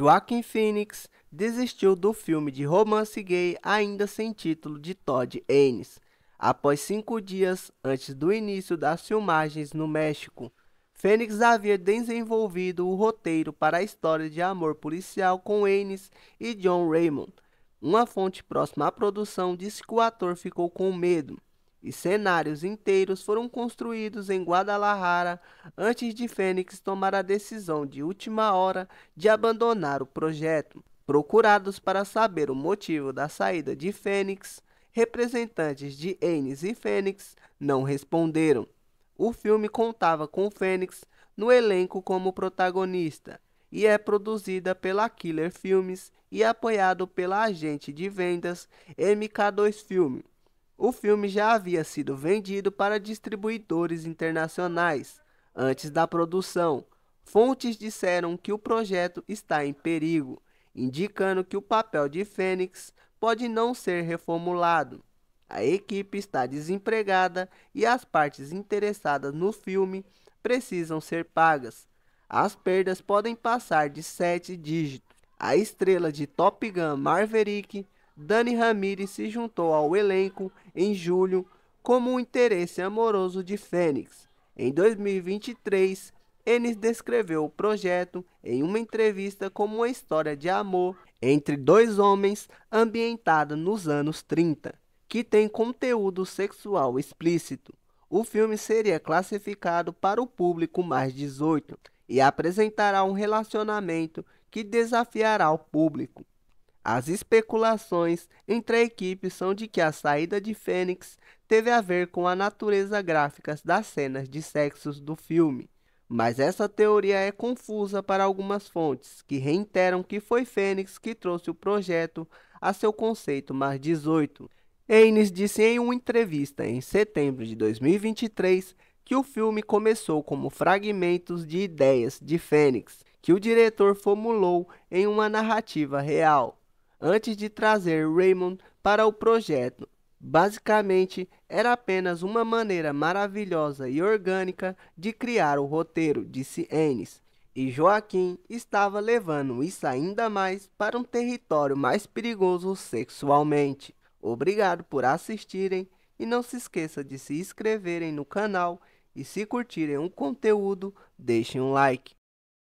Joaquin Phoenix desistiu do filme de romance gay ainda sem título de Todd Haynes, após cinco dias antes do início das filmagens no México. Fênix havia desenvolvido o roteiro para a história de amor policial com Haynes e John Raymond. Uma fonte próxima à produção disse que o ator ficou com medo e cenários inteiros foram construídos em Guadalajara antes de Fênix tomar a decisão de última hora de abandonar o projeto. Procurados para saber o motivo da saída de Fênix, representantes de Ennis e Fênix não responderam. O filme contava com Fênix no elenco como protagonista e é produzida pela Killer Filmes e apoiado pela agente de vendas MK2 Filme. O filme já havia sido vendido para distribuidores internacionais antes da produção. Fontes disseram que o projeto está em perigo, indicando que o papel de Fênix pode não ser reformulado. A equipe está desempregada e as partes interessadas no filme precisam ser pagas. As perdas podem passar de sete dígitos. A estrela de Top Gun Marverick Dani Ramires se juntou ao elenco em julho como um interesse amoroso de Fênix. Em 2023, Enes descreveu o projeto em uma entrevista como uma história de amor entre dois homens ambientada nos anos 30, que tem conteúdo sexual explícito. O filme seria classificado para o público mais 18 e apresentará um relacionamento que desafiará o público. As especulações entre a equipe são de que a saída de Fênix teve a ver com a natureza gráfica das cenas de sexos do filme. Mas essa teoria é confusa para algumas fontes, que reiteram que foi Fênix que trouxe o projeto a seu conceito mais 18. Ennis disse em uma entrevista em setembro de 2023 que o filme começou como fragmentos de ideias de Fênix, que o diretor formulou em uma narrativa real antes de trazer Raymond para o projeto. Basicamente, era apenas uma maneira maravilhosa e orgânica de criar o roteiro, disse Ennis. E Joaquim estava levando isso ainda mais para um território mais perigoso sexualmente. Obrigado por assistirem e não se esqueça de se inscreverem no canal e se curtirem o conteúdo, deixem um like.